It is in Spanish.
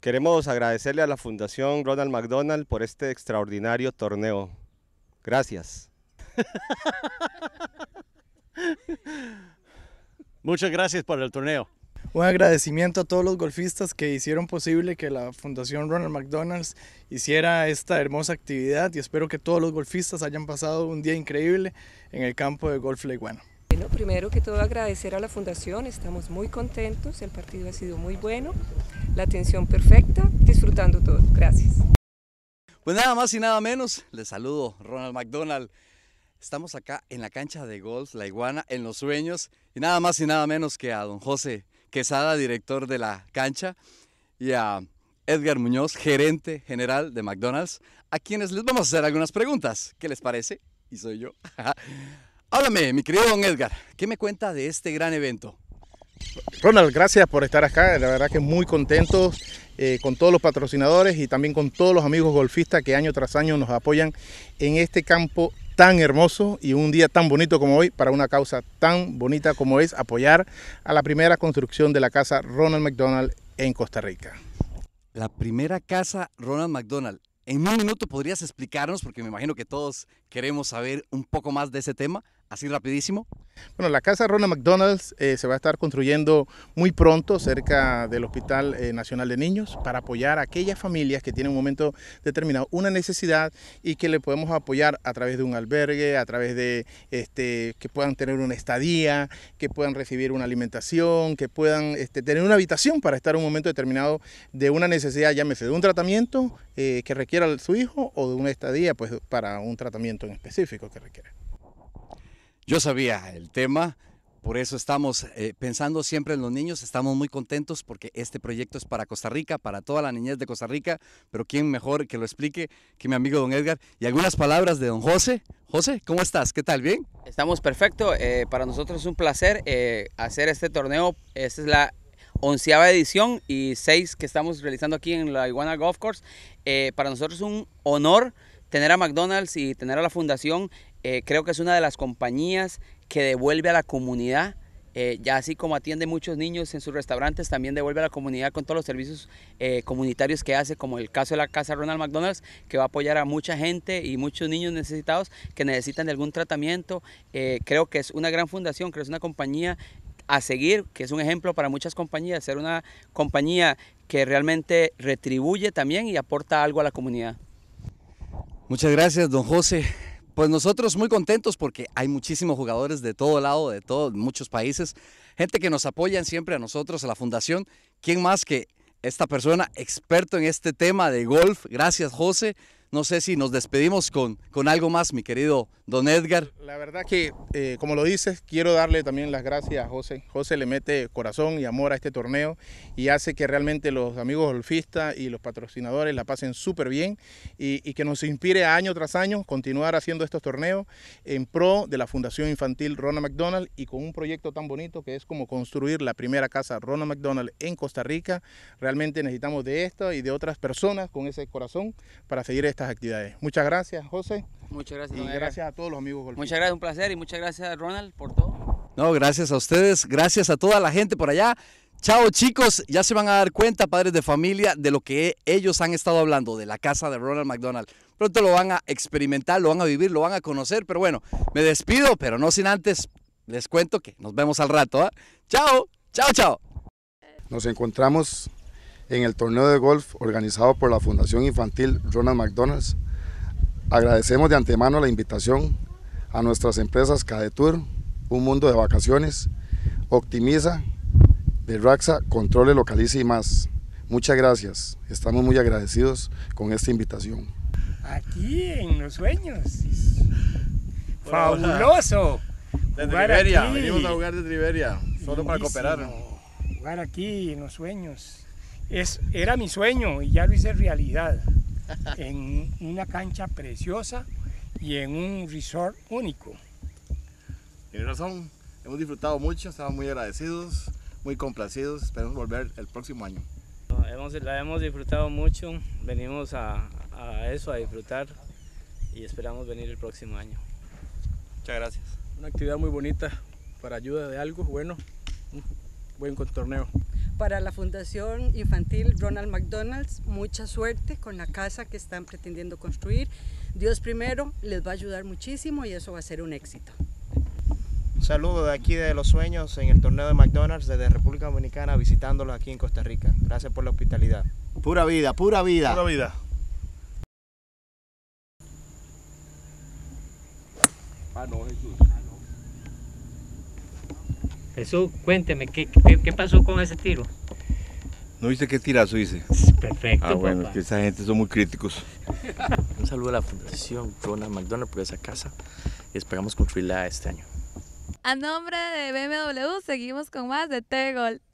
Queremos agradecerle a la Fundación Ronald McDonald por este extraordinario torneo. Gracias. Muchas gracias por el torneo. Un agradecimiento a todos los golfistas que hicieron posible que la Fundación Ronald McDonald's hiciera esta hermosa actividad y espero que todos los golfistas hayan pasado un día increíble en el campo de golf leguano. Bueno, primero que todo agradecer a la Fundación, estamos muy contentos, el partido ha sido muy bueno atención perfecta, disfrutando todo. Gracias. Pues nada más y nada menos, les saludo Ronald McDonald. Estamos acá en la cancha de golf La Iguana, en los sueños, y nada más y nada menos que a don José Quesada, director de la cancha, y a Edgar Muñoz, gerente general de McDonald's, a quienes les vamos a hacer algunas preguntas. ¿Qué les parece? Y soy yo. Háblame, mi querido don Edgar, ¿qué me cuenta de este gran evento? Ronald, gracias por estar acá. La verdad que muy contentos eh, con todos los patrocinadores y también con todos los amigos golfistas que año tras año nos apoyan en este campo tan hermoso y un día tan bonito como hoy para una causa tan bonita como es apoyar a la primera construcción de la casa Ronald McDonald en Costa Rica. La primera casa Ronald McDonald. En un minuto podrías explicarnos, porque me imagino que todos queremos saber un poco más de ese tema, así rapidísimo. Bueno, la casa Ronald McDonald's eh, se va a estar construyendo muy pronto cerca del Hospital eh, Nacional de Niños para apoyar a aquellas familias que tienen un momento determinado una necesidad y que le podemos apoyar a través de un albergue, a través de este, que puedan tener una estadía, que puedan recibir una alimentación, que puedan este, tener una habitación para estar un momento determinado de una necesidad, llámese de un tratamiento eh, que requiera su hijo o de una estadía pues, para un tratamiento en específico que requiera. Yo sabía el tema, por eso estamos eh, pensando siempre en los niños, estamos muy contentos porque este proyecto es para Costa Rica, para toda la niñez de Costa Rica, pero quién mejor que lo explique que mi amigo don Edgar. Y algunas palabras de don José. José, ¿cómo estás? ¿Qué tal? ¿Bien? Estamos perfecto, eh, para nosotros es un placer eh, hacer este torneo, esta es la onceava edición y seis que estamos realizando aquí en la Iguana Golf Course. para nosotros es un honor tener a McDonald's y tener a la fundación eh, creo que es una de las compañías que devuelve a la comunidad eh, ya así como atiende muchos niños en sus restaurantes, también devuelve a la comunidad con todos los servicios eh, comunitarios que hace, como el caso de la Casa Ronald McDonald's, que va a apoyar a mucha gente y muchos niños necesitados que necesitan de algún tratamiento. creo que es una gran fundación, creo que es una compañía a seguir, que es un ejemplo para muchas compañías, ser una compañía que realmente retribuye también y aporta algo a la comunidad. Muchas gracias, don José. Pues nosotros muy contentos porque hay muchísimos jugadores de todo lado, de todos, muchos países, gente que nos apoyan siempre a nosotros, a la fundación. ¿Quién más que esta persona experto en este tema de golf? Gracias, José. No sé si nos despedimos con, con algo más, mi querido don Edgar la verdad que, eh, como lo dices, quiero darle también las gracias a José. José le mete corazón y amor a este torneo y hace que realmente los amigos golfistas y los patrocinadores la pasen súper bien y, que nos inspire año tras año continuar haciendo estos torneos en pro de la Fundación Infantil Ronald McDonald y con un proyecto tan bonito que es como construir la primera casa Ronald McDonald en Costa Rica. Realmente necesitamos de esto y de otras personas con ese corazón para seguir estas actividades. Muchas gracias, José. Muchas gracias. gracias a todos los amigos Muchas gracias, un placer y muchas gracias Ronald por todo. No, gracias a ustedes, gracias a toda la gente por allá. Chao chicos, ya se van a dar cuenta, padres de familia, de lo que ellos han estado hablando, de la casa de Ronald McDonald. Pronto lo van a experimentar, lo van a vivir, lo van a conocer, pero bueno, me despido, pero no sin antes les cuento que nos vemos al rato. ¿ah? Chao, chao, chao. Nos encontramos en el torneo de golf organizado por la Fundación Infantil Ronald McDonald's Agradecemos de antemano la invitación a nuestras empresas Tour, Un Mundo de Vacaciones, Optimiza, Berraxa, Raxa, Controle, Localiza y más. Muchas gracias, estamos muy agradecidos con esta invitación. Aquí en Los Sueños, fabuloso. Desde venimos a jugar desde Triberia, solo para cooperar. Jugar aquí en Los Sueños, es, era mi sueño y ya lo hice realidad en una cancha preciosa y en un resort único. Tienes razón, hemos disfrutado mucho, estamos muy agradecidos, muy complacidos, esperamos volver el próximo año. Hemos, la hemos disfrutado mucho, venimos a, eso, a disfrutar y esperamos venir el próximo año. Muchas gracias. Una actividad muy bonita para ayuda de algo, bueno, buen contorneo para la Fundación Infantil Ronald McDonald's, mucha suerte con la casa que están pretendiendo construir. Dios primero les va a ayudar muchísimo y eso va a ser un éxito. Un saludo de aquí de Los Sueños en el torneo de McDonald's desde República Dominicana visitándolo aquí en Costa Rica. Gracias por la hospitalidad. Pura vida, pura vida. Pura vida. Ah, Jesús, cuénteme, ¿qué, pasó con ese tiro? ¿No viste qué tirazo hice? Perfecto. Ah, bueno, que esa gente son muy críticos. Un saludo a la Fundación Ronald McDonald por esa casa y esperamos construirla este año. A nombre de BMW, seguimos con más de Tegol.